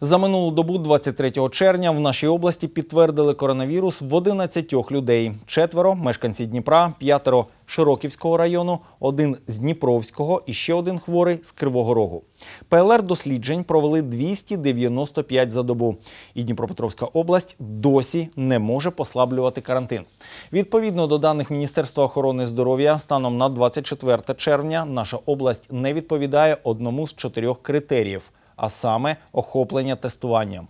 За минулу добу, 23 червня, в нашій області підтвердили коронавірус в 11 людей: четверо мешканці Дніпра, п'ятеро Широківського району, один з Дніпровського і ще один хворий з Кривого Рогу. ПЛР досліджень провели 295 за добу. І Дніпропетровська область досі не може послаблювати карантин. Відповідно до даних Міністерства охорони здоров'я, станом на 24 червня наша область не відповідає одному з чотирьох критеріїв а саме охоплення тестуванням.